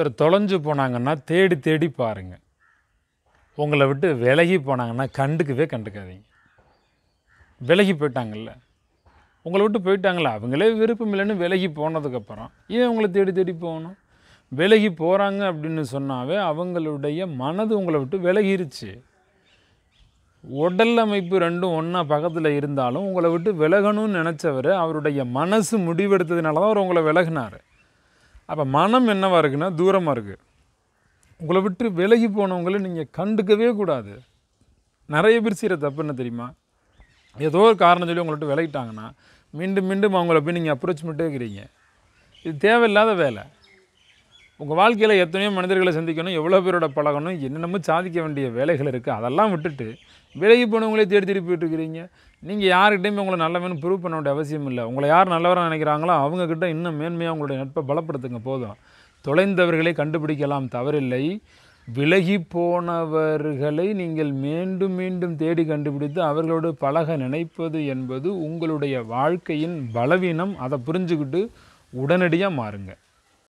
ஒருத்தர் தொலைஞ்சு போனாங்கன்னா தேடி தேடி பாருங்கள் உங்களை விட்டு விலகி போனாங்கன்னா கண்டுக்கவே கண்டுக்காதீங்க விலகி போயிட்டாங்கல்ல உங்களை விட்டு போயிட்டாங்களா அவங்களே விருப்பம் இல்லைன்னு விலகி போனதுக்கப்புறம் ஏன் உங்களை தேடி தேடி போகணும் விலகி போகிறாங்க அப்படின்னு சொன்னாவே அவங்களுடைய மனது உங்களை விட்டு விலகிருச்சு உடல் அமைப்பு ரெண்டும் ஒன்றா பக்கத்தில் இருந்தாலும் உங்களை விட்டு விலகணும்னு நினச்சவர் அவருடைய மனசு முடிவெடுத்ததுனால தான் அவர் உங்களை விலகினார் அப்போ மனம் என்னவாக இருக்குன்னா தூரமாக இருக்குது உங்களை விட்டு விலகி போனவங்களை நீங்கள் கண்டுக்கவே கூடாது நிறைய பேர் செய்கிற தப்பு என்ன தெரியுமா ஏதோ ஒரு காரணம் சொல்லி உங்கள்கிட்ட விலகிட்டாங்கன்னா மீண்டும் மீண்டும் அவங்கள போய் நீங்கள் அப்ரோச் பண்ணிட்டே இருக்கிறீங்க இது தேவையில்லாத வேலை உங்கள் வாழ்க்கையில் எத்தனையோ மனிதர்களை சந்திக்கணும் எவ்வளோ பேரோட பழகணும் என்னென்னமோ சாதிக்க வேண்டிய வேலைகள் இருக்குது அதெல்லாம் விட்டுட்டு விலகி போனவங்களே தேடி தேடி போயிட்டுருக்கிறீங்க நீங்கள் யார்கிட்டையுமே உங்களை நல்லவன்னு ப்ரூவ் பண்ண வேண்டிய அவசியம் இல்லை உங்களை யார் நல்லவராக நினைக்கிறாங்களோ அவங்கக்கிட்ட இன்னும் மேன்மையாக உங்களுடைய நட்பை பலப்படுத்துங்க போதும் தொலைந்தவர்களை கண்டுபிடிக்கலாம் தவறில்லை விலகி போனவர்களை நீங்கள் மீண்டும் மீண்டும் தேடி கண்டுபிடித்து அவர்களோடு பழக நினைப்பது என்பது உங்களுடைய வாழ்க்கையின் பலவீனம் அதை புரிஞ்சுக்கிட்டு உடனடியாக மாறுங்கள்